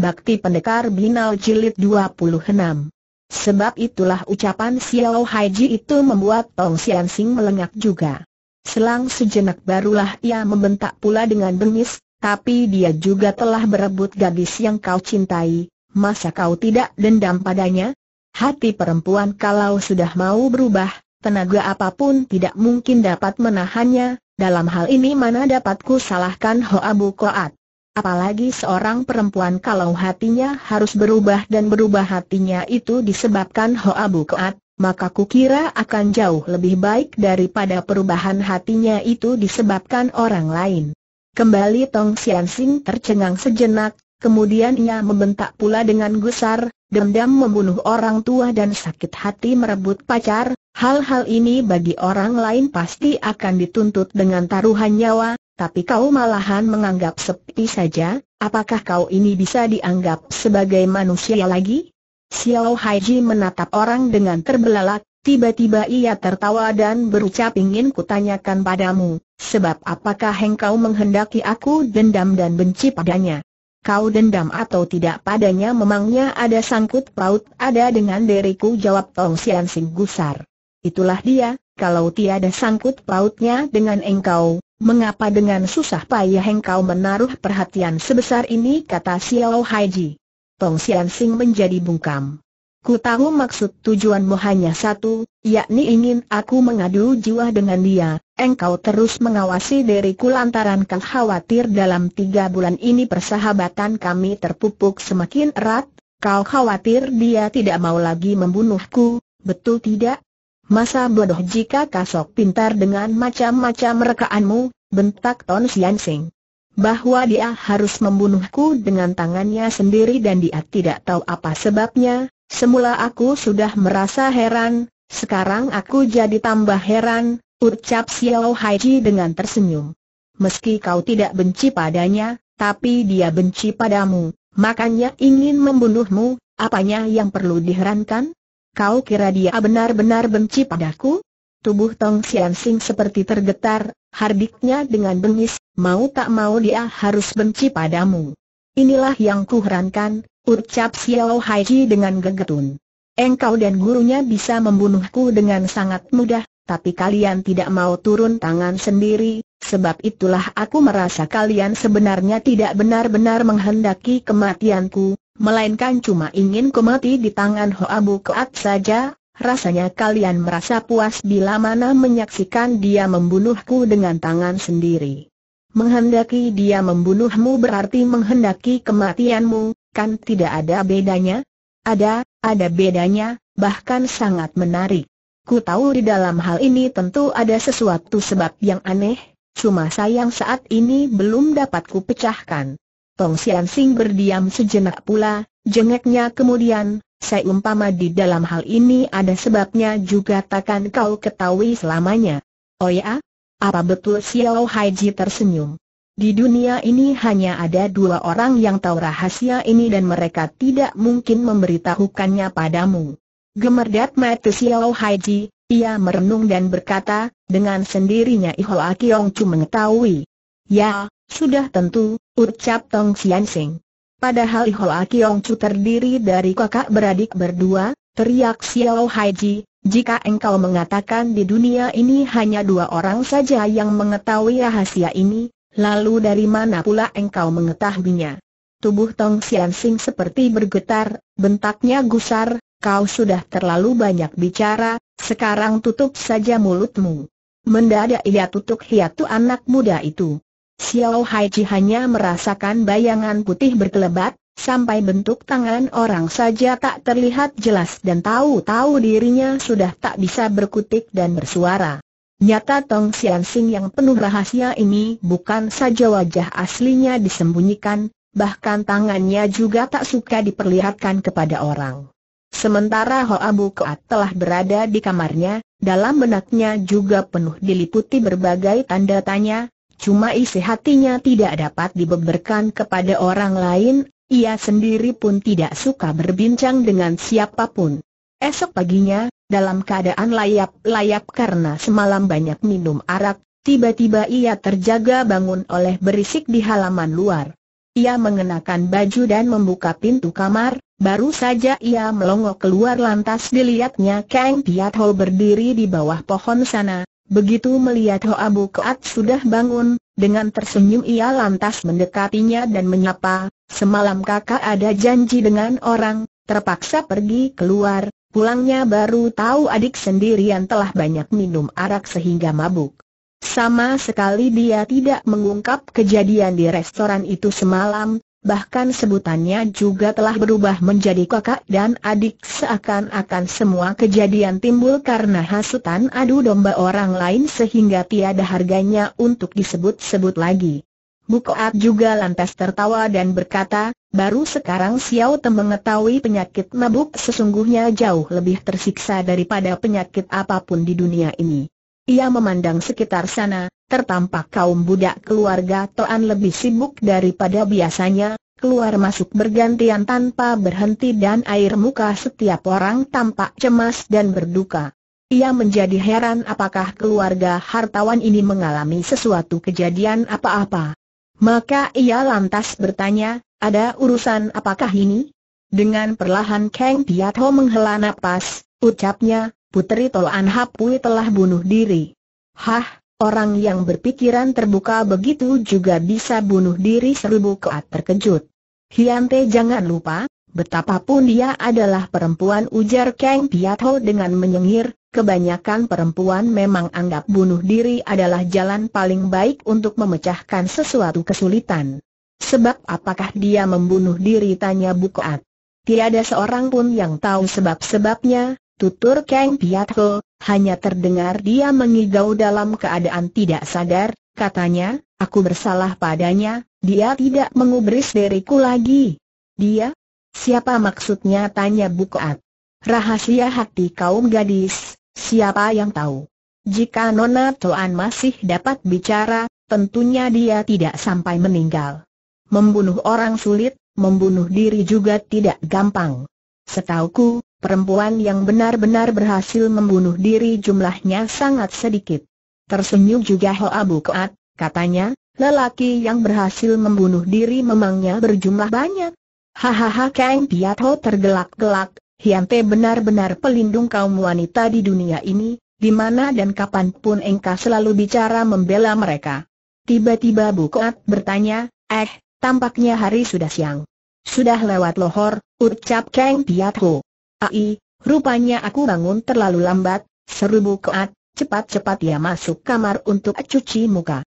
Bakti Pendekar Binal Jilid 26. Sebab itulah ucapan Xiao Haiji itu membuat Tong Xian Sing melengak juga. Selang sejenak barulah ia membentak pula dengan bengis, tapi dia juga telah berebut gadis yang kau cintai, masa kau tidak dendam padanya? Hati perempuan kalau sudah mau berubah, tenaga apapun tidak mungkin dapat menahannya, dalam hal ini mana dapatku salahkan Hoa Bu Koat. Apalagi seorang perempuan kalau hatinya harus berubah dan berubah hatinya itu disebabkan Hoa Bukoat, maka kukira akan jauh lebih baik daripada perubahan hatinya itu disebabkan orang lain. Kembali Tong Sian Sing tercengang sejenak, kemudian ia membentak pula dengan gusar, dendam membunuh orang tua dan sakit hati merebut pacar, hal-hal ini bagi orang lain pasti akan dituntut dengan taruhan nyawa, tapi kau malahan menganggap sepi saja, apakah kau ini bisa dianggap sebagai manusia lagi? Xiao Haiji menatap orang dengan terbelalak, tiba-tiba ia tertawa dan berucap ingin kutanyakan padamu, sebab apakah engkau menghendaki aku dendam dan benci padanya? Kau dendam atau tidak padanya memangnya ada sangkut paut ada dengan diriku jawab Tong Sian Sing gusar. Itulah dia, kalau tiada sangkut pautnya dengan engkau, Mengapa dengan susah payah engkau menaruh perhatian sebesar ini kata Xiao Haiji. Tong Xian Xing menjadi bungkam. Ku tahu maksud tujuanmu hanya satu, yakni ingin aku mengadu jiwa dengan dia, engkau terus mengawasi diriku lantaran kau khawatir dalam tiga bulan ini persahabatan kami terpupuk semakin erat, kau khawatir dia tidak mau lagi membunuhku, betul tidak? Masa bodoh jika kasok pintar dengan macam-macam rekaanmu, bentak Ton Sian Sing. Bahwa dia harus membunuhku dengan tangannya sendiri dan dia tidak tahu apa sebabnya, semula aku sudah merasa heran, sekarang aku jadi tambah heran, ucap Xiao Haiji dengan tersenyum. Meski kau tidak benci padanya, tapi dia benci padamu, makanya ingin membunuhmu, apanya yang perlu diherankan? Kau kira dia benar-benar benci padaku? Tubuh Tong Sian Sing seperti tergetar, hardiknya dengan bengis, mau tak mau dia harus benci padamu. Inilah yang kuherankan, ucap Xiao Haiji dengan gegetun. Engkau dan gurunya bisa membunuhku dengan sangat mudah, tapi kalian tidak mau turun tangan sendiri, sebab itulah aku merasa kalian sebenarnya tidak benar-benar menghendaki kematianku, melainkan cuma ingin ku mati di tangan Hoa Bu Koat saja, rasanya kalian merasa puas bila mana menyaksikan dia membunuhku dengan tangan sendiri. Menghendaki dia membunuhmu berarti menghendaki kematianmu, kan tidak ada bedanya? Ada, ada bedanya, bahkan sangat menarik. Ku tahu di dalam hal ini tentu ada sesuatu sebab yang aneh, cuma sayang saat ini belum dapat ku pecahkan. Tong Sian Sing berdiam sejenak pula, jengeknya kemudian, Saya umpama di dalam hal ini ada sebabnya juga takkan kau ketahui selamanya. Oh ya? Apa betul Xiao Haiji tersenyum? Di dunia ini hanya ada dua orang yang tahu rahasia ini dan mereka tidak mungkin memberitahukannya padamu. Gemerdat mata Xiao Haiji, ia merenung dan berkata, dengan sendirinya Iho Akiong cuma mengetahui. Ya, sudah tentu, ucap Tong Sian Sing. Padahal Hoa Kiong Chu terdiri dari kakak beradik berdua, teriak Xiao Hai Ji, jika engkau mengatakan di dunia ini hanya dua orang saja yang mengetahui rahasia ini, lalu dari mana pula engkau mengetahuinya? Tubuh Tong Sian Sing seperti bergetar, bentaknya gusar, kau sudah terlalu banyak bicara, sekarang tutup saja mulutmu. Mendadak ia tutup hiatu anak muda itu. Xiao Haiji hanya merasakan bayangan putih berkelebat, sampai bentuk tangan orang saja tak terlihat jelas dan tahu-tahu dirinya sudah tak bisa berkutik dan bersuara. Nyata Tong Sian Sing yang penuh rahasia ini bukan saja wajah aslinya disembunyikan, bahkan tangannya juga tak suka diperlihatkan kepada orang. Sementara Hoa Kuat telah berada di kamarnya, dalam benaknya juga penuh diliputi berbagai tanda tanya, Cuma isi hatinya tidak dapat dibeberkan kepada orang lain, ia sendiri pun tidak suka berbincang dengan siapapun. Esok paginya, dalam keadaan layap-layap karena semalam banyak minum arak, tiba-tiba ia terjaga bangun oleh berisik di halaman luar. Ia mengenakan baju dan membuka pintu kamar, baru saja ia melongo keluar lantas dilihatnya Kang Piat Ho berdiri di bawah pohon sana, Begitu melihat Hoa Bukat sudah bangun, dengan tersenyum ia lantas mendekatinya dan menyapa, semalam kakak ada janji dengan orang, terpaksa pergi keluar, pulangnya baru tahu adik sendirian telah banyak minum arak sehingga mabuk. Sama sekali dia tidak mengungkap kejadian di restoran itu semalam, Bahkan sebutannya juga telah berubah menjadi kakak dan adik seakan-akan semua kejadian timbul karena hasutan adu domba orang lain sehingga tiada harganya untuk disebut-sebut lagi. Bukoat juga lantas tertawa dan berkata, baru sekarang Xiao Tem mengetahui penyakit mabuk sesungguhnya jauh lebih tersiksa daripada penyakit apapun di dunia ini. Ia memandang sekitar sana, tertampak kaum budak keluarga Toan lebih sibuk daripada biasanya, keluar masuk bergantian tanpa berhenti dan air muka setiap orang tampak cemas dan berduka. Ia menjadi heran apakah keluarga hartawan ini mengalami sesuatu kejadian apa-apa. Maka ia lantas bertanya, ada urusan apakah ini? Dengan perlahan Kang Ho menghela napas, ucapnya, Putri Toan Hapui telah bunuh diri. Hah, Orang yang berpikiran terbuka begitu juga bisa bunuh diri seribu keat terkejut. Hiante jangan lupa, betapapun dia adalah perempuan ujar Kang Piatho dengan menyengir, kebanyakan perempuan memang anggap bunuh diri adalah jalan paling baik untuk memecahkan sesuatu kesulitan. Sebab apakah dia membunuh diri tanya Bukoat. Tiada seorang pun yang tahu sebab-sebabnya, Tutur Kang Piatko, hanya terdengar dia mengigau dalam keadaan tidak sadar, katanya, aku bersalah padanya, dia tidak mengubris diriku lagi. Dia? Siapa maksudnya tanya Bukoat? Rahasia hati kaum gadis, siapa yang tahu? Jika Nona Toan masih dapat bicara, tentunya dia tidak sampai meninggal. Membunuh orang sulit, membunuh diri juga tidak gampang. Setauku, perempuan yang benar-benar berhasil membunuh diri jumlahnya sangat sedikit. Tersenyum juga Abu Bukat, katanya, lelaki yang berhasil membunuh diri memangnya berjumlah banyak. Hahaha Kang Ho tergelak-gelak, Hiante benar-benar pelindung kaum wanita di dunia ini, di mana dan kapanpun engkau selalu bicara membela mereka. Tiba-tiba Bu Koat bertanya, eh, tampaknya hari sudah siang. Sudah lewat lohor, ucap Kang Ho. Ai, rupanya aku bangun terlalu lambat, seru keat, cepat-cepat ya masuk kamar untuk cuci muka.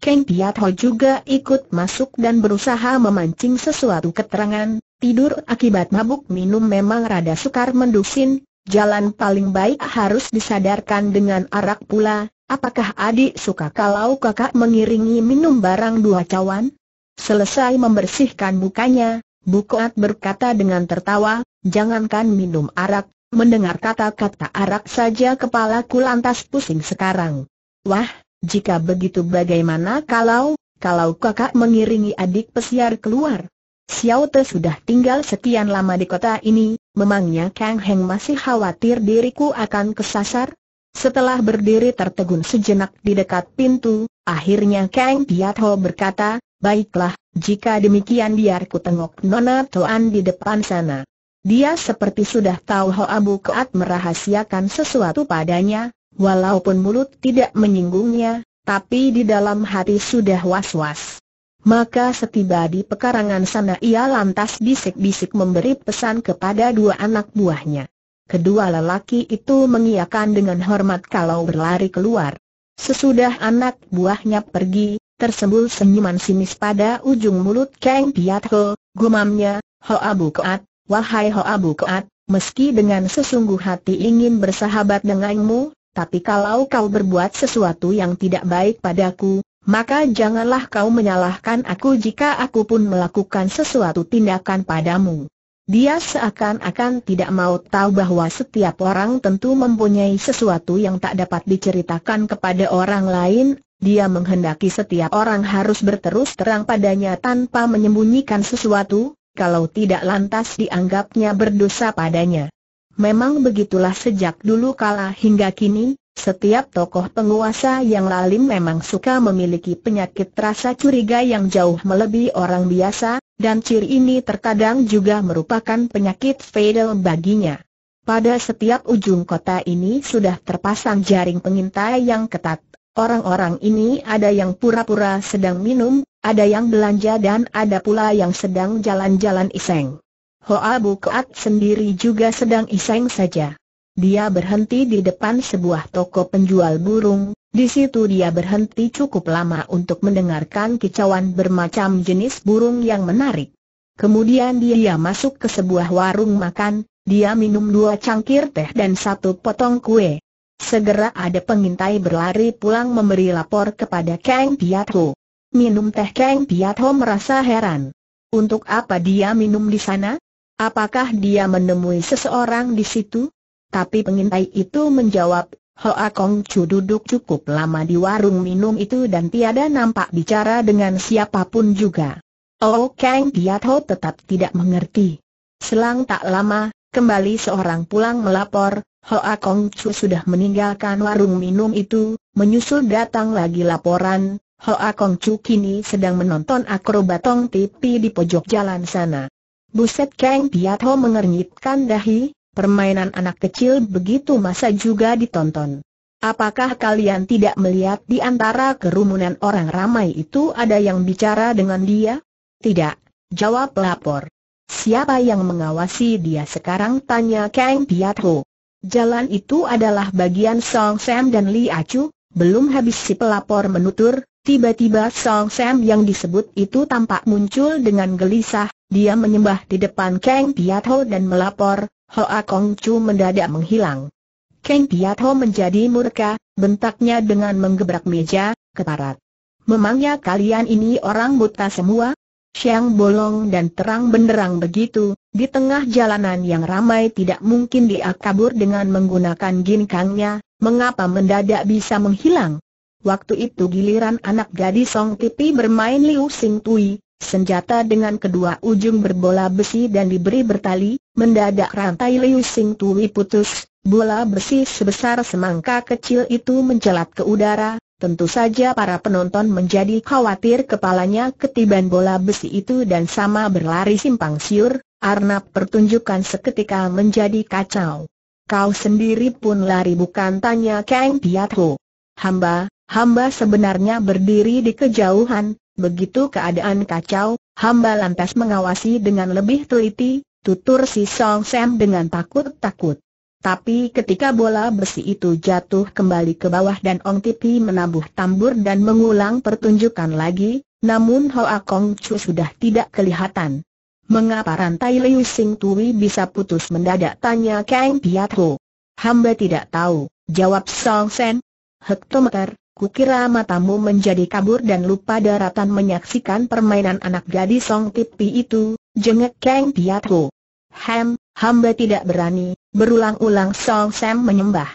Keng Piat Ho juga ikut masuk dan berusaha memancing sesuatu keterangan, tidur akibat mabuk minum memang rada sukar mendusin, jalan paling baik harus disadarkan dengan arak pula, apakah adik suka kalau kakak mengiringi minum barang dua cawan? Selesai membersihkan mukanya, Bukoat berkata dengan tertawa, Jangankan minum arak, mendengar kata-kata arak saja kepalaku lantas pusing sekarang. Wah, jika begitu bagaimana kalau, kalau kakak mengiringi adik pesiar keluar? Xiao Te sudah tinggal sekian lama di kota ini, memangnya Kang Heng masih khawatir diriku akan kesasar? Setelah berdiri tertegun sejenak di dekat pintu, akhirnya Kang Ho berkata, Baiklah, jika demikian biar ku tengok Nona Toan di depan sana. Dia seperti sudah tahu Abu Keat merahasiakan sesuatu padanya, walaupun mulut tidak menyinggungnya, tapi di dalam hati sudah was-was. Maka setiba di pekarangan sana ia lantas bisik-bisik memberi pesan kepada dua anak buahnya. Kedua lelaki itu mengiyakan dengan hormat kalau berlari keluar. Sesudah anak buahnya pergi, tersembul senyuman sinis pada ujung mulut Kang Piat Ho, gumamnya, Ho Abu Keat, Wahai Hoabu Koat, meski dengan sesungguh hati ingin bersahabat denganmu, tapi kalau kau berbuat sesuatu yang tidak baik padaku, maka janganlah kau menyalahkan aku jika aku pun melakukan sesuatu tindakan padamu. Dia seakan-akan tidak mau tahu bahwa setiap orang tentu mempunyai sesuatu yang tak dapat diceritakan kepada orang lain, dia menghendaki setiap orang harus berterus terang padanya tanpa menyembunyikan sesuatu, kalau tidak lantas dianggapnya berdosa padanya. Memang begitulah sejak dulu kala hingga kini, setiap tokoh penguasa yang lalim memang suka memiliki penyakit rasa curiga yang jauh melebihi orang biasa, dan ciri ini terkadang juga merupakan penyakit fatal baginya. Pada setiap ujung kota ini sudah terpasang jaring pengintai yang ketat, Orang-orang ini ada yang pura-pura sedang minum, ada yang belanja dan ada pula yang sedang jalan-jalan iseng. Hoa keat sendiri juga sedang iseng saja. Dia berhenti di depan sebuah toko penjual burung, di situ dia berhenti cukup lama untuk mendengarkan kicauan bermacam jenis burung yang menarik. Kemudian dia masuk ke sebuah warung makan, dia minum dua cangkir teh dan satu potong kue. Segera ada pengintai berlari pulang memberi lapor kepada Kang Ho. Minum teh Kang Ho merasa heran. Untuk apa dia minum di sana? Apakah dia menemui seseorang di situ? Tapi pengintai itu menjawab, Hoa Kong Chu duduk cukup lama di warung minum itu dan tiada nampak bicara dengan siapapun juga. Oh Kang Ho tetap tidak mengerti. Selang tak lama, Kembali seorang pulang melapor, Hoa Kong Chu sudah meninggalkan warung minum itu, menyusul datang lagi laporan, Hoa Kong Chu kini sedang menonton akrobatong tipi di pojok jalan sana. Buset Kang Ho mengernyitkan dahi, permainan anak kecil begitu masa juga ditonton. Apakah kalian tidak melihat di antara kerumunan orang ramai itu ada yang bicara dengan dia? Tidak, jawab pelapor. Siapa yang mengawasi dia sekarang tanya Kang Piat Ho. Jalan itu adalah bagian Song Sam dan Li Acu, belum habis si pelapor menutur, tiba-tiba Song Sam yang disebut itu tampak muncul dengan gelisah, dia menyembah di depan Kang Piat Ho dan melapor, Hoa Kong Chu mendadak menghilang. Kang Piat Ho menjadi murka, bentaknya dengan menggebrak meja, keparat. Memangnya kalian ini orang buta semua? Siang bolong dan terang benderang begitu, di tengah jalanan yang ramai tidak mungkin dia kabur dengan menggunakan ginkangnya, mengapa mendadak bisa menghilang? Waktu itu giliran anak gadis Song Tipi bermain Liu Sing Tui, senjata dengan kedua ujung berbola besi dan diberi bertali, mendadak rantai Liu Sing Tui putus, bola besi sebesar semangka kecil itu mencelat ke udara, Tentu saja para penonton menjadi khawatir kepalanya ketiban bola besi itu dan sama berlari simpang siur, arnab pertunjukan seketika menjadi kacau. Kau sendiri pun lari bukan tanya Kang Piatho. Hamba, hamba sebenarnya berdiri di kejauhan, begitu keadaan kacau, hamba lantas mengawasi dengan lebih teliti, tutur si Song Sam dengan takut-takut. Tapi ketika bola besi itu jatuh kembali ke bawah dan Ong Tipi menabuh tambur dan mengulang pertunjukan lagi, namun Hoa Kong Chu sudah tidak kelihatan. Mengapa rantai Liu Sing Tui bisa putus mendadak tanya Kang Piat Ho. Hamba tidak tahu, jawab Song Sen. Hektometer, kukira matamu menjadi kabur dan lupa daratan menyaksikan permainan anak gadis Song Tipi itu, jengek Kang Piat Ho. Hem, hamba tidak berani, Berulang-ulang Song Sam menyembah.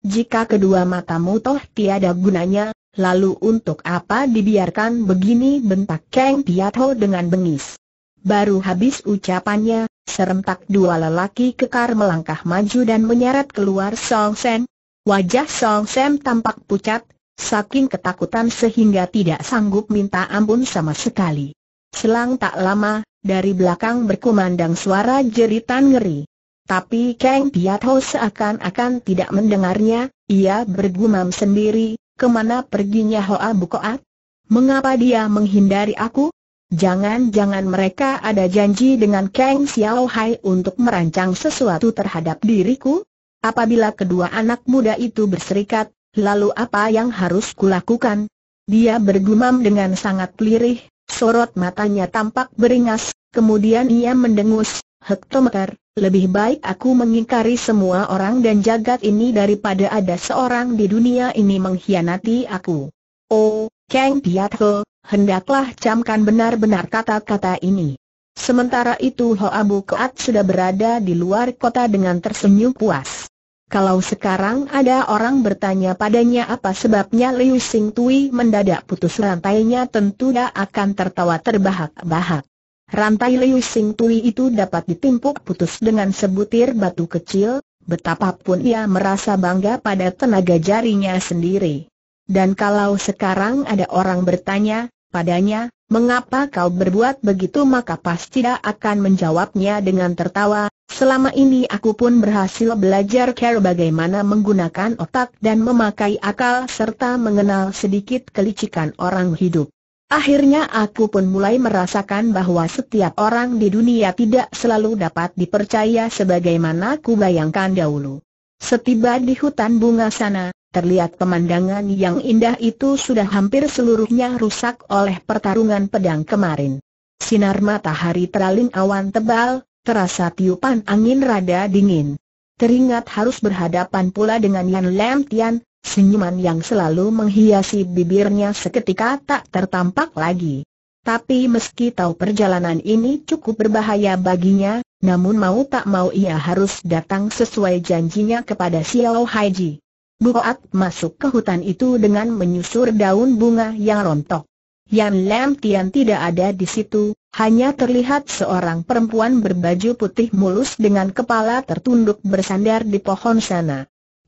Jika kedua matamu toh tiada gunanya, lalu untuk apa dibiarkan begini bentak Kang Piatho dengan bengis. Baru habis ucapannya, serempak dua lelaki kekar melangkah maju dan menyeret keluar Song Sam. Wajah Song Sam tampak pucat, saking ketakutan sehingga tidak sanggup minta ampun sama sekali. Selang tak lama, dari belakang berkumandang suara jeritan ngeri. Tapi Kang Piato seakan-akan tidak mendengarnya, ia bergumam sendiri, kemana perginya Hoa Bukoat? Mengapa dia menghindari aku? Jangan-jangan mereka ada janji dengan Kang Xiao Hai untuk merancang sesuatu terhadap diriku? Apabila kedua anak muda itu berserikat, lalu apa yang harus kulakukan? Dia bergumam dengan sangat lirih, sorot matanya tampak beringas, kemudian ia mendengus, hektometer, lebih baik aku mengingkari semua orang dan jagat ini daripada ada seorang di dunia ini mengkhianati aku. Oh, Kang Piat Ho, hendaklah camkan benar-benar kata-kata ini. Sementara itu Hoabu Abu Koat sudah berada di luar kota dengan tersenyum puas. Kalau sekarang ada orang bertanya padanya apa sebabnya Liu Sing Tui mendadak putus rantainya tentu dia akan tertawa terbahak-bahak. Rantai Liu Sing Tui itu dapat ditimpuk putus dengan sebutir batu kecil, betapapun ia merasa bangga pada tenaga jarinya sendiri. Dan kalau sekarang ada orang bertanya, padanya, mengapa kau berbuat begitu maka pasti akan menjawabnya dengan tertawa, selama ini aku pun berhasil belajar cara bagaimana menggunakan otak dan memakai akal serta mengenal sedikit kelicikan orang hidup. Akhirnya aku pun mulai merasakan bahwa setiap orang di dunia tidak selalu dapat dipercaya sebagaimana ku bayangkan dahulu. Setiba di hutan bunga sana, terlihat pemandangan yang indah itu sudah hampir seluruhnya rusak oleh pertarungan pedang kemarin. Sinar matahari teraling awan tebal, terasa tiupan angin rada dingin. Teringat harus berhadapan pula dengan Yan Lam Tian, Senyuman yang selalu menghiasi bibirnya seketika tak tertampak lagi. Tapi meski tahu perjalanan ini cukup berbahaya baginya, namun mau tak mau ia harus datang sesuai janjinya kepada Xiao Haiji. Buat masuk ke hutan itu dengan menyusur daun bunga yang rontok. Yan Lam Tian tidak ada di situ, hanya terlihat seorang perempuan berbaju putih mulus dengan kepala tertunduk bersandar di pohon sana.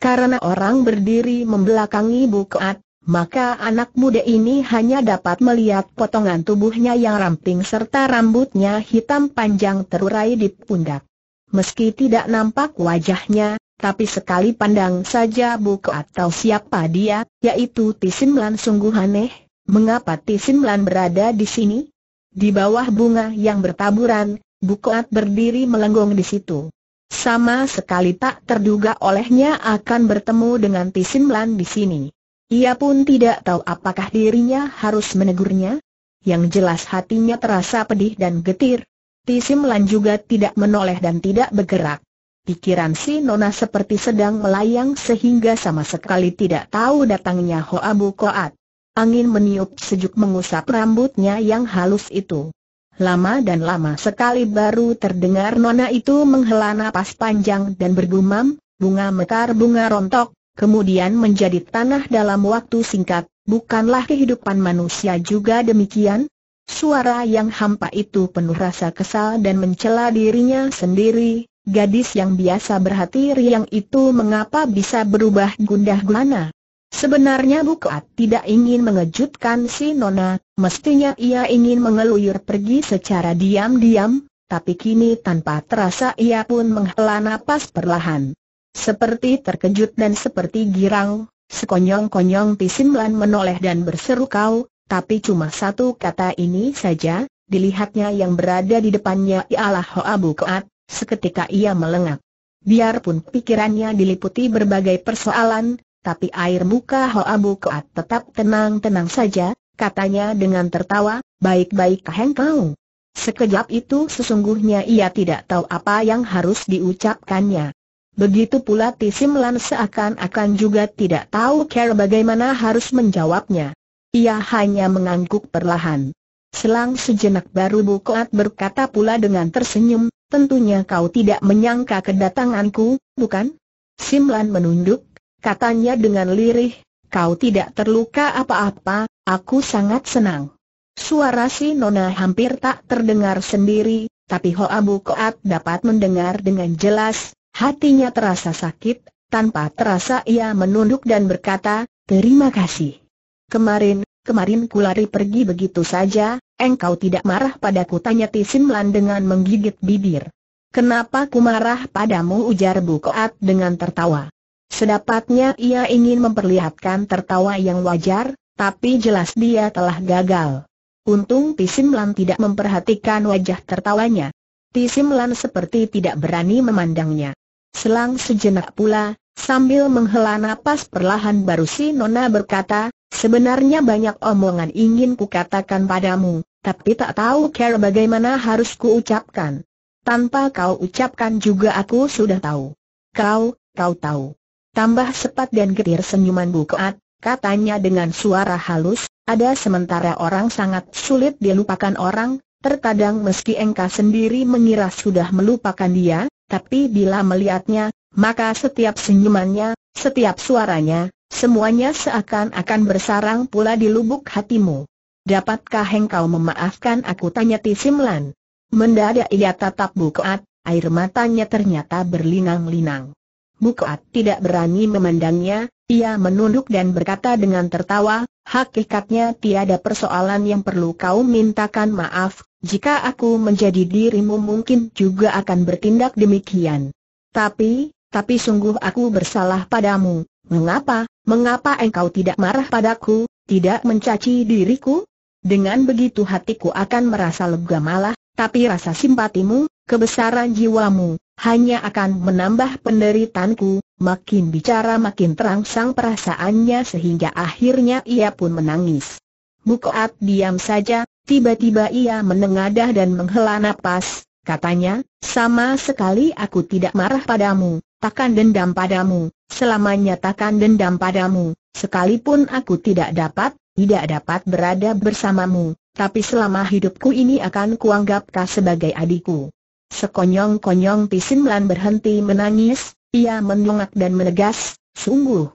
Karena orang berdiri membelakangi Bukoat, maka anak muda ini hanya dapat melihat potongan tubuhnya yang ramping serta rambutnya hitam panjang terurai di pundak. Meski tidak nampak wajahnya, tapi sekali pandang saja buku atau siapa dia, yaitu Tisimlan sungguh aneh, mengapa Tisimlan berada di sini? Di bawah bunga yang bertaburan, Bukoat berdiri melenggong di situ sama sekali tak terduga olehnya akan bertemu dengan Tisimlan di sini. Ia pun tidak tahu apakah dirinya harus menegurnya. Yang jelas hatinya terasa pedih dan getir. Tisimlan juga tidak menoleh dan tidak bergerak. Pikiran si Nona seperti sedang melayang sehingga sama sekali tidak tahu datangnya Hoa Koat. Angin meniup sejuk mengusap rambutnya yang halus itu lama dan lama sekali baru terdengar nona itu menghela napas panjang dan bergumam, bunga mekar bunga rontok, kemudian menjadi tanah dalam waktu singkat, bukanlah kehidupan manusia juga demikian? Suara yang hampa itu penuh rasa kesal dan mencela dirinya sendiri, gadis yang biasa berhati riang itu mengapa bisa berubah gundah gulana? Sebenarnya Bukat tidak ingin mengejutkan si Nona, mestinya ia ingin mengeluyur pergi secara diam-diam, tapi kini tanpa terasa ia pun menghela napas perlahan. Seperti terkejut dan seperti girang, sekonyong-konyong Pisimlan menoleh dan berseru kau, tapi cuma satu kata ini saja, dilihatnya yang berada di depannya ialah Hoa Bukat, seketika ia melengak. Biarpun pikirannya diliputi berbagai persoalan, tapi air muka Hoa Koat tetap tenang-tenang saja, katanya dengan tertawa, baik-baik Heng Kau. Sekejap itu sesungguhnya ia tidak tahu apa yang harus diucapkannya. Begitu pula Tisimlan seakan-akan juga tidak tahu cara bagaimana harus menjawabnya. Ia hanya mengangguk perlahan. Selang sejenak baru Bu Bukoat berkata pula dengan tersenyum, tentunya kau tidak menyangka kedatanganku, bukan? Simlan menunduk Katanya dengan lirih, kau tidak terluka apa-apa, aku sangat senang. Suara si Nona hampir tak terdengar sendiri, tapi Hoa Koat dapat mendengar dengan jelas, hatinya terasa sakit, tanpa terasa ia menunduk dan berkata, terima kasih. Kemarin, kemarin ku lari pergi begitu saja, engkau tidak marah padaku tanya Tisimlan dengan menggigit bibir. Kenapa ku marah padamu ujar Bu Koat dengan tertawa. Sedapatnya ia ingin memperlihatkan tertawa yang wajar, tapi jelas dia telah gagal. Untung Tisimlan tidak memperhatikan wajah tertawanya. Tisimlan seperti tidak berani memandangnya. Selang sejenak pula, sambil menghela napas perlahan baru si Nona berkata, Sebenarnya banyak omongan ingin kukatakan padamu, tapi tak tahu cara bagaimana harus kuucapkan. Tanpa kau ucapkan juga aku sudah tahu. Kau, kau tahu. Tambah sepat dan getir senyuman Bukaat, katanya dengan suara halus, ada sementara orang sangat sulit dilupakan orang, terkadang meski engkau sendiri mengira sudah melupakan dia, tapi bila melihatnya, maka setiap senyumannya, setiap suaranya, semuanya seakan-akan bersarang pula di lubuk hatimu. Dapatkah engkau memaafkan aku tanya Tisimlan? Mendadak ia tatap Bukaat, air matanya ternyata berlinang-linang. Bukoat tidak berani memandangnya, ia menunduk dan berkata dengan tertawa, hakikatnya tiada persoalan yang perlu kau mintakan maaf, jika aku menjadi dirimu mungkin juga akan bertindak demikian. Tapi, tapi sungguh aku bersalah padamu, mengapa, mengapa engkau tidak marah padaku, tidak mencaci diriku? Dengan begitu hatiku akan merasa lega malah, tapi rasa simpatimu, kebesaran jiwamu, hanya akan menambah penderitanku, makin bicara makin terangsang perasaannya sehingga akhirnya ia pun menangis. Mukoat diam saja, tiba-tiba ia menengadah dan menghela napas, katanya, sama sekali aku tidak marah padamu, takkan dendam padamu, selamanya takkan dendam padamu, sekalipun aku tidak dapat, tidak dapat berada bersamamu, tapi selama hidupku ini akan kuanggapkah sebagai adikku. Sekonyong-konyong pisinlah berhenti menangis, ia menungak dan menegas, sungguh.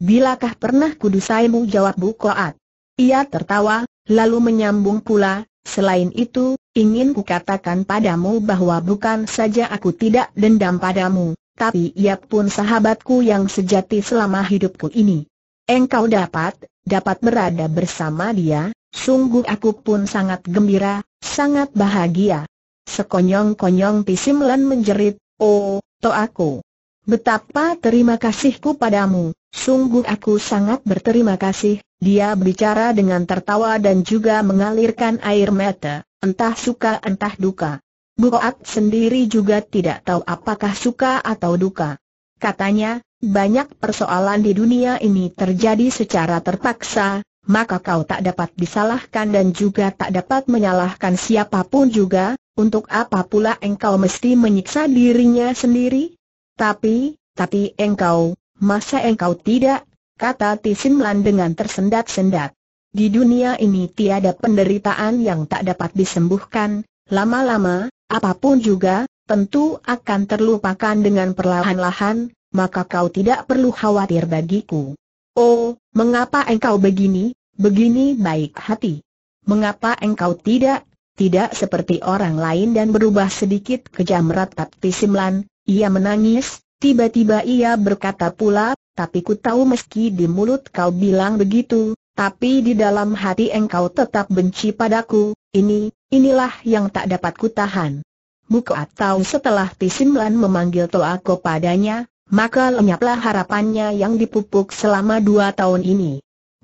Bilakah pernah kudusaimu jawab bu Koat. Ia tertawa, lalu menyambung pula, selain itu, ingin kukatakan padamu bahwa bukan saja aku tidak dendam padamu, tapi ia pun sahabatku yang sejati selama hidupku ini. Engkau dapat, dapat berada bersama dia, sungguh aku pun sangat gembira, sangat bahagia. Sekonyong-konyong Pisimlan menjerit, Oh, to aku. Betapa terima kasihku padamu, sungguh aku sangat berterima kasih, dia berbicara dengan tertawa dan juga mengalirkan air mata, entah suka entah duka. Buat sendiri juga tidak tahu apakah suka atau duka. Katanya, banyak persoalan di dunia ini terjadi secara terpaksa, maka kau tak dapat disalahkan dan juga tak dapat menyalahkan siapapun juga, untuk apa pula engkau mesti menyiksa dirinya sendiri? Tapi, tapi engkau, masa engkau tidak? Kata Tisimlan dengan tersendat-sendat. Di dunia ini tiada penderitaan yang tak dapat disembuhkan, lama-lama, apapun juga, tentu akan terlupakan dengan perlahan-lahan, maka kau tidak perlu khawatir bagiku. Oh, mengapa engkau begini, begini baik hati? Mengapa engkau tidak, tidak seperti orang lain dan berubah sedikit kejam ratap Tisimlan, ia menangis, tiba-tiba ia berkata pula, tapi ku tahu meski di mulut kau bilang begitu, tapi di dalam hati engkau tetap benci padaku, ini, inilah yang tak dapat ku tahan. Muka atau setelah Tisimlan memanggil Toako padanya, maka lenyaplah harapannya yang dipupuk selama dua tahun ini.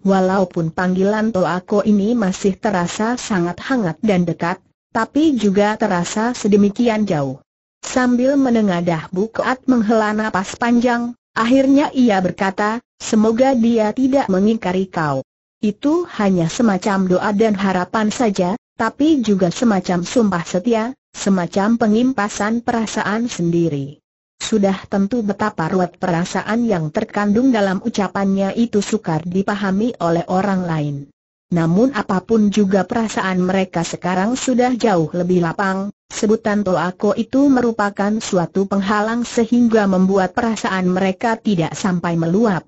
Walaupun panggilan Toako ini masih terasa sangat hangat dan dekat, tapi juga terasa sedemikian jauh. Sambil menengadah Bukat menghela napas panjang, akhirnya ia berkata, semoga dia tidak mengingkari kau. Itu hanya semacam doa dan harapan saja, tapi juga semacam sumpah setia, semacam pengimpasan perasaan sendiri. Sudah tentu betapa ruwet perasaan yang terkandung dalam ucapannya itu sukar dipahami oleh orang lain. Namun apapun juga perasaan mereka sekarang sudah jauh lebih lapang, sebutan Toako itu merupakan suatu penghalang sehingga membuat perasaan mereka tidak sampai meluap.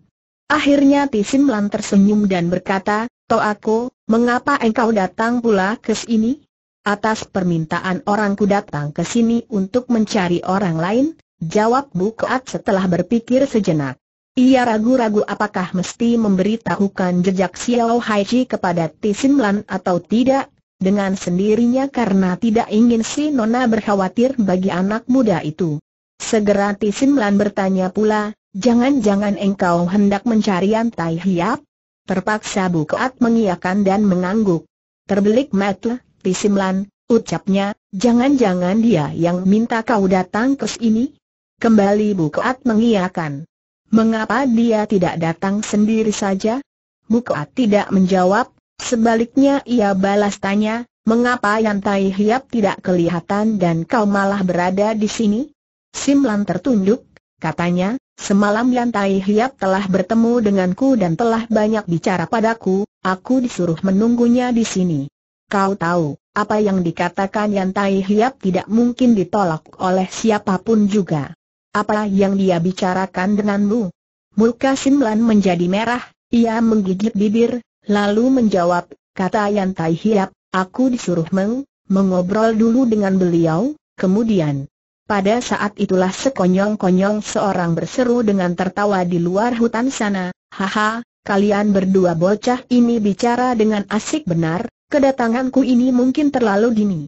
Akhirnya Tisimlan tersenyum dan berkata, Toako, mengapa engkau datang pula ke sini? Atas permintaan orangku datang ke sini untuk mencari orang lain, Jawab Bukaat setelah berpikir sejenak. Ia ragu-ragu apakah mesti memberitahukan jejak Xiao Haiji kepada Lan atau tidak, dengan sendirinya karena tidak ingin si Nona berkhawatir bagi anak muda itu. Segera Lan bertanya pula, jangan-jangan engkau hendak mencari Tai Hiap? Terpaksa Bukaat mengiakan dan mengangguk. Terbelik mata, Lan, ucapnya, jangan-jangan dia yang minta kau datang ke sini? Kembali Bukaat mengiakan. Mengapa dia tidak datang sendiri saja? Bukaat tidak menjawab, sebaliknya ia balas tanya, mengapa Yantai Hiap tidak kelihatan dan kau malah berada di sini? Simlan tertunduk, katanya, semalam Yantai Hiap telah bertemu denganku dan telah banyak bicara padaku, aku disuruh menunggunya di sini. Kau tahu, apa yang dikatakan Yantai Hiap tidak mungkin ditolak oleh siapapun juga. Apa yang dia bicarakan denganmu? Muka Simlan menjadi merah, ia menggigit bibir, lalu menjawab, kata Yan Tai Hiap, aku disuruh meng, mengobrol dulu dengan beliau, kemudian. Pada saat itulah sekonyong-konyong seorang berseru dengan tertawa di luar hutan sana, haha, kalian berdua bocah ini bicara dengan asik benar, kedatanganku ini mungkin terlalu dini.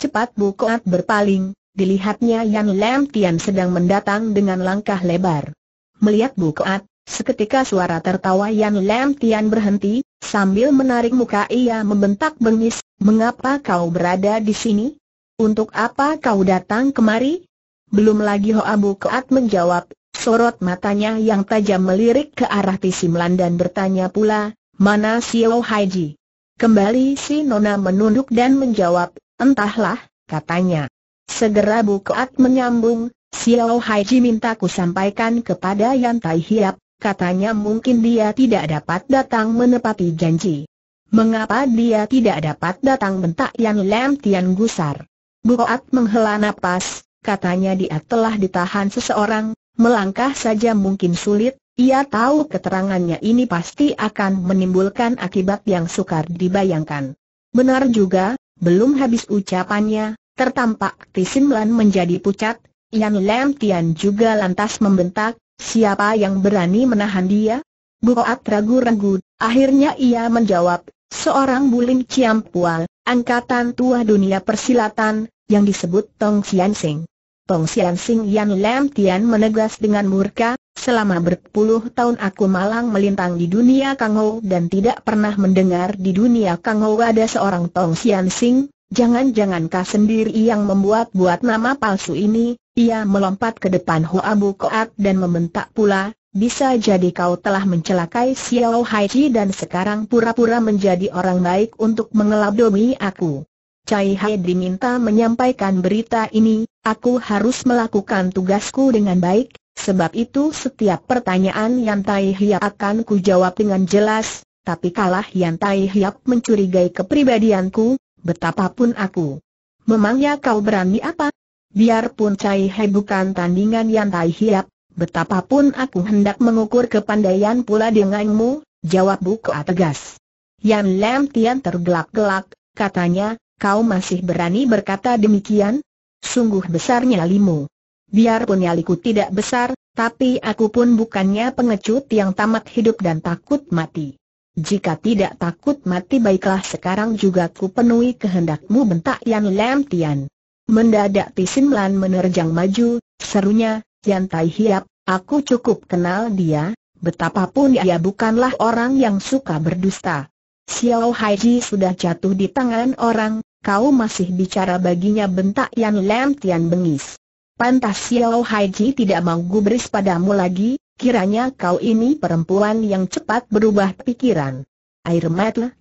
Cepat Bukoat berpaling, dilihatnya Yan Lam Tian sedang mendatang dengan langkah lebar. Melihat Bu Koat, seketika suara tertawa Yan Lam Tian berhenti, sambil menarik muka ia membentak bengis, mengapa kau berada di sini? Untuk apa kau datang kemari? Belum lagi Hoa Koat menjawab, sorot matanya yang tajam melirik ke arah Tisimlan dan bertanya pula, mana Xiao Haiji? Kembali si Nona menunduk dan menjawab, entahlah, katanya. Segera Bukoat menyambung, Xiao minta ku sampaikan kepada Yan Tai Hiap, katanya mungkin dia tidak dapat datang menepati janji. Mengapa dia tidak dapat datang bentak Yan Lam Tian Gusar? Buat menghela nafas, katanya dia telah ditahan seseorang, melangkah saja mungkin sulit, ia tahu keterangannya ini pasti akan menimbulkan akibat yang sukar dibayangkan. Benar juga, belum habis ucapannya, Tertampak Tisim Lan menjadi pucat, Yan Lam Tian juga lantas membentak, siapa yang berani menahan dia? Buat ragu-ragu, akhirnya ia menjawab, seorang buling Ciampual, angkatan tua dunia persilatan, yang disebut Tong Sian Sing. Tong Sian Sing Yan Lam Tian menegas dengan murka, selama berpuluh tahun aku malang melintang di dunia Kang Ho dan tidak pernah mendengar di dunia Kang Ho ada seorang Tong Sian Sing, jangan jangan kau sendiri yang membuat-buat nama palsu ini, ia melompat ke depan Hoa Bu dan membentak pula, bisa jadi kau telah mencelakai Xiao Hai Chi dan sekarang pura-pura menjadi orang baik untuk mengelabdomi aku. Cai Hai diminta menyampaikan berita ini, aku harus melakukan tugasku dengan baik, sebab itu setiap pertanyaan yang Tai Hiap akan ku jawab dengan jelas, tapi kalah yang Tai Hiap mencurigai kepribadianku, betapapun aku. Memangnya kau berani apa? Biarpun Cai He bukan tandingan yang Tai Hiap, betapapun aku hendak mengukur kepandaian pula denganmu, jawab buku tegas. Yan Lam Tian tergelak-gelak, katanya, kau masih berani berkata demikian? Sungguh besar nyalimu. Biarpun nyaliku tidak besar, tapi aku pun bukannya pengecut yang tamat hidup dan takut mati. Jika tidak takut mati baiklah sekarang juga ku penuhi kehendakmu bentak Yan Lam Tian. Mendadak Tisin Lan menerjang maju, serunya, Yan Tai Hiap, aku cukup kenal dia, betapapun ia bukanlah orang yang suka berdusta. Xiao Haiji sudah jatuh di tangan orang, kau masih bicara baginya bentak Yan Lam Tian bengis. Pantas Xiao Haiji tidak mau gubris padamu lagi, Kiranya kau ini perempuan yang cepat berubah pikiran. Air mata,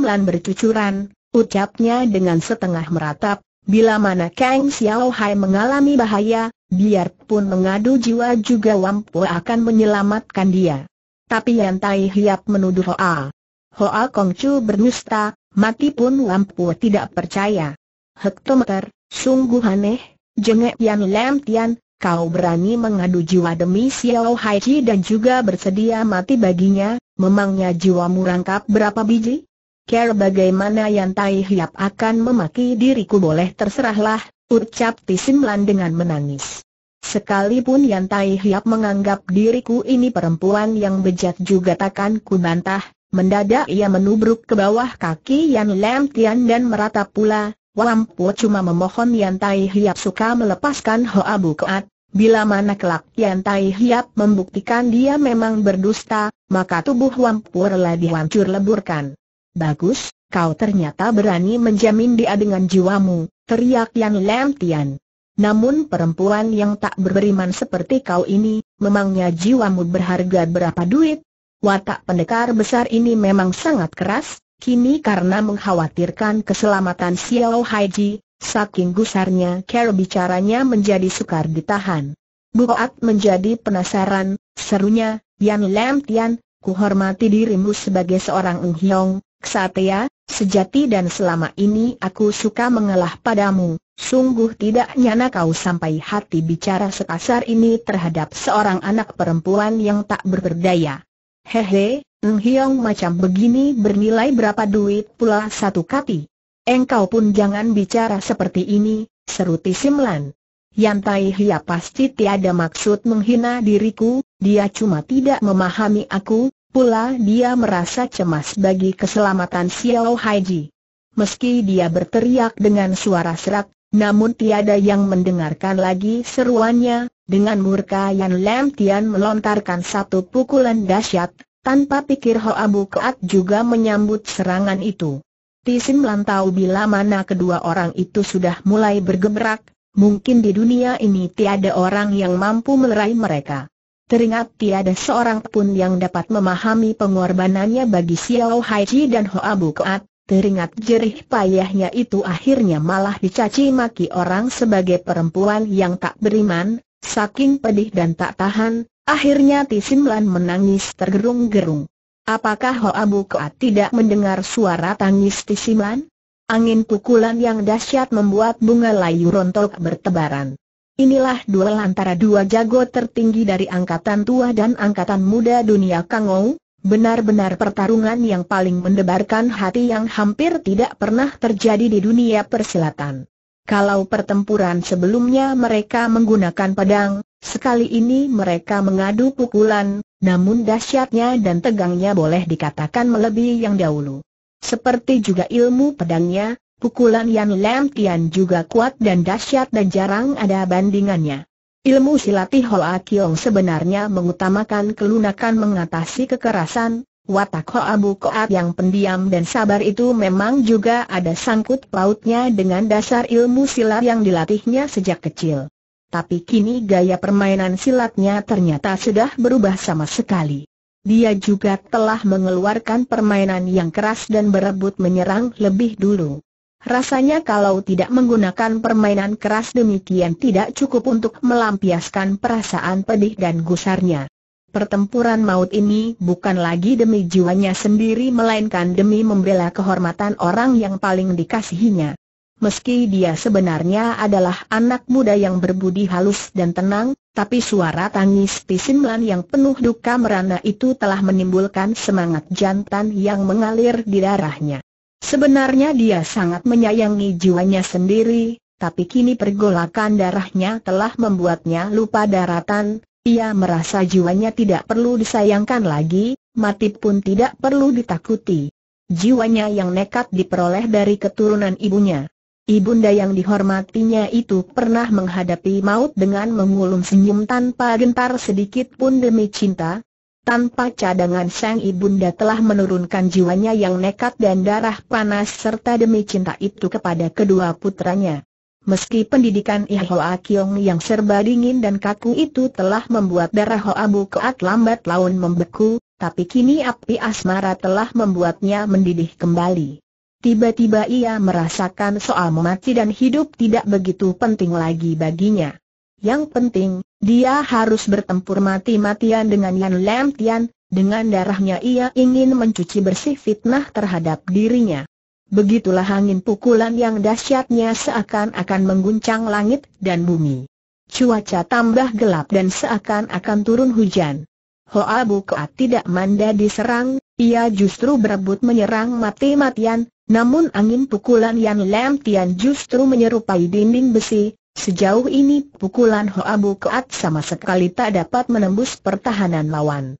lan bercucuran, ucapnya dengan setengah meratap, Bila mana Kang Xiao Hai mengalami bahaya, biarpun mengadu jiwa juga Wampu akan menyelamatkan dia. Tapi Yan Tai Hiap menuduh Hoa. Hoa Kongcu bernusta, mati pun Wampu tidak percaya. Hektometer, sungguh aneh, jengek Yan Lam Tian, kau berani mengadu jiwa demi Xiao Haiji dan juga bersedia mati baginya, memangnya jiwamu rangkap berapa biji? Care bagaimana yang Tai Hiap akan memaki diriku boleh terserahlah, ucap Tisimlan dengan menangis. Sekalipun Yan Tai Hiap menganggap diriku ini perempuan yang bejat juga takkan ku bantah, mendadak ia menubruk ke bawah kaki Yan Lam Tian dan meratap pula, Wampu cuma memohon Yan Tai Hiap suka melepaskan Hoa Bukoat, Bila mana kelak Yan Tai Hiap membuktikan dia memang berdusta, maka tubuh Wampurla dihancur leburkan. Bagus, kau ternyata berani menjamin dia dengan jiwamu, teriak Yan Lam Tian. Namun perempuan yang tak beriman seperti kau ini, memangnya jiwamu berharga berapa duit? Watak pendekar besar ini memang sangat keras, kini karena mengkhawatirkan keselamatan Xiao Haiji, Saking gusarnya cara bicaranya menjadi sukar ditahan. Buat menjadi penasaran, serunya, Yan Lam Tian, ku hormati dirimu sebagai seorang Hiong, Ksatria, sejati dan selama ini aku suka mengalah padamu, sungguh tidak nyana kau sampai hati bicara sekasar ini terhadap seorang anak perempuan yang tak berberdaya. Hehe, Hiong macam begini bernilai berapa duit pula satu kati? Engkau pun jangan bicara seperti ini, seru Tisimlan. Tai Hia pasti tiada maksud menghina diriku, dia cuma tidak memahami aku, pula dia merasa cemas bagi keselamatan Xiao Haiji. Meski dia berteriak dengan suara serak, namun tiada yang mendengarkan lagi seruannya, dengan murka Yan Lam Tian melontarkan satu pukulan dahsyat, tanpa pikir Hoa Keat juga menyambut serangan itu. Tisim tahu bila mana kedua orang itu sudah mulai bergemerak, mungkin di dunia ini tiada orang yang mampu melerai mereka. Teringat tiada seorang pun yang dapat memahami pengorbanannya bagi Xiao Haiji dan Hoa Keat, teringat jerih payahnya itu akhirnya malah dicaci maki orang sebagai perempuan yang tak beriman, saking pedih dan tak tahan, akhirnya Tisim Lan menangis tergerung-gerung. Apakah Hoa Bukoat tidak mendengar suara tangis Tisiman? Angin pukulan yang dahsyat membuat bunga layu rontok bertebaran. Inilah duel antara dua jago tertinggi dari angkatan tua dan angkatan muda dunia Kangou, benar-benar pertarungan yang paling mendebarkan hati yang hampir tidak pernah terjadi di dunia persilatan. Kalau pertempuran sebelumnya mereka menggunakan pedang, sekali ini mereka mengadu pukulan, namun dahsyatnya dan tegangnya boleh dikatakan melebihi yang dahulu. Seperti juga ilmu pedangnya, pukulan Yan Lam Tian juga kuat dan dahsyat dan jarang ada bandingannya. Ilmu silati Hoa Kiong sebenarnya mengutamakan kelunakan mengatasi kekerasan, watak Hoa Bu Koat yang pendiam dan sabar itu memang juga ada sangkut pautnya dengan dasar ilmu silat yang dilatihnya sejak kecil tapi kini gaya permainan silatnya ternyata sudah berubah sama sekali. Dia juga telah mengeluarkan permainan yang keras dan berebut menyerang lebih dulu. Rasanya kalau tidak menggunakan permainan keras demikian tidak cukup untuk melampiaskan perasaan pedih dan gusarnya. Pertempuran maut ini bukan lagi demi jiwanya sendiri melainkan demi membela kehormatan orang yang paling dikasihinya. Meski dia sebenarnya adalah anak muda yang berbudi halus dan tenang, tapi suara tangis Pisimlan yang penuh duka merana itu telah menimbulkan semangat jantan yang mengalir di darahnya. Sebenarnya dia sangat menyayangi jiwanya sendiri, tapi kini pergolakan darahnya telah membuatnya lupa daratan, ia merasa jiwanya tidak perlu disayangkan lagi, mati pun tidak perlu ditakuti. Jiwanya yang nekat diperoleh dari keturunan ibunya Ibunda yang dihormatinya itu pernah menghadapi maut dengan mengulung senyum tanpa gentar sedikit pun demi cinta. Tanpa cadangan sang ibunda telah menurunkan jiwanya yang nekat dan darah panas serta demi cinta itu kepada kedua putranya. Meski pendidikan Ihoa Kiong yang serba dingin dan kaku itu telah membuat darah Hoa Bukeat lambat laun membeku, tapi kini api asmara telah membuatnya mendidih kembali. Tiba-tiba ia merasakan soal mati dan hidup tidak begitu penting lagi baginya. Yang penting, dia harus bertempur mati-matian dengan Yan Lam Tian, dengan darahnya ia ingin mencuci bersih fitnah terhadap dirinya. Begitulah angin pukulan yang dahsyatnya seakan-akan mengguncang langit dan bumi. Cuaca tambah gelap dan seakan-akan turun hujan. Hoa Bukoat tidak manda diserang, ia justru berebut menyerang mati-matian, namun angin pukulan Yan Lam Tian justru menyerupai dinding besi, sejauh ini pukulan Hoa Bu Keat sama sekali tak dapat menembus pertahanan lawan.